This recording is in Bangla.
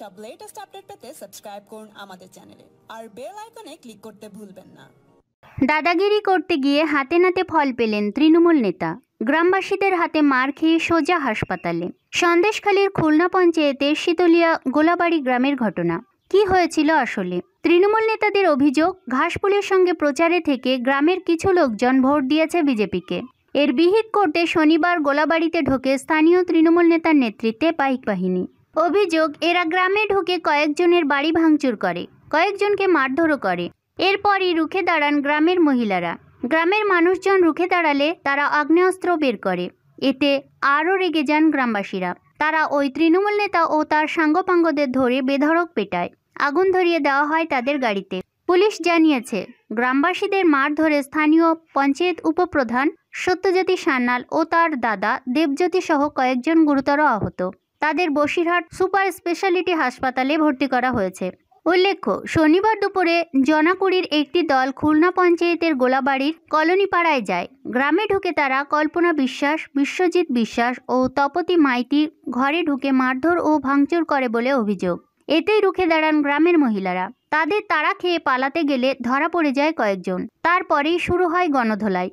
সব লেটেস্ট আপডেট পেতে সাবস্ক্রাইব করুন আমাদের চ্যানেলে আর বেল আইকনে ক্লিক করতে ভুলবেন না দাদাগিরি করতে গিয়ে হাতে নাতে ফল পেলেন তৃণমূল নেতা গ্রামবাসীদের হাতে মার খেয়ে সোজা হাসপাতালে সন্দেশখালীর খুলনা পঞ্চায়েতের শীতলিয়া গোলাবাড়ি গ্রামের ঘটনা কি হয়েছিল আসলে তৃণমূল নেতাদের অভিযোগ ঘাসপুলের সঙ্গে প্রচারে থেকে গ্রামের কিছু লোকজন ভোট দিয়েছে বিজেপিকে এর বিহিত করতে শনিবার গোলাবাড়িতে ঢোকে স্থানীয় তৃণমূল নেতার নেতৃত্বে বাইক বাহিনী অভিযোগ এরা গ্রামে ঢুকে কয়েকজনের বাড়ি ভাঙচুর করে কয়েকজনকে মারধরও করে এরপরই রুখে দাঁড়ান গ্রামের মহিলারা গ্রামের মানুষজন রুখে দাঁড়ালে তারা আগ্নেয়াস্ত্র বের করে এতে আরও রেগে যান গ্রামবাসীরা তারা ওই তৃণমূল নেতা ও তার সাঙ্গপাঙ্গদের ধরে বেধড়ক পেটায় আগুন ধরিয়ে দেওয়া হয় তাদের গাড়িতে পুলিশ জানিয়েছে গ্রামবাসীদের মার ধরে স্থানীয় পঞ্চায়েত উপপ্রধান সত্যজ্যোতি সান্যাল ও তার দাদা দেবজ্যোতি সহ কয়েকজন গুরুতর আহত তাদের বসিরহাট সুপার স্পেশালিটি হাসপাতালে ভর্তি করা হয়েছে উল্লেখ্য শনিবার দুপুরে জনাকুড়ির একটি দল খুলনা পঞ্চায়েতের গোলাবাড়ির কলোনিপাড়ায় যায় গ্রামে ঢুকে তারা কল্পনা বিশ্বাস বিশ্বজিৎ বিশ্বাস ও তপতি মাইতি ঘরে ঢুকে মারধর ও ভাঙচুর করে বলে অভিযোগ এতেই রুখে দাঁড়ান গ্রামের মহিলারা তাদের তাড়া খেয়ে পালাতে গেলে ধরা পড়ে যায় কয়েকজন তারপরেই শুরু হয় গণধোলাই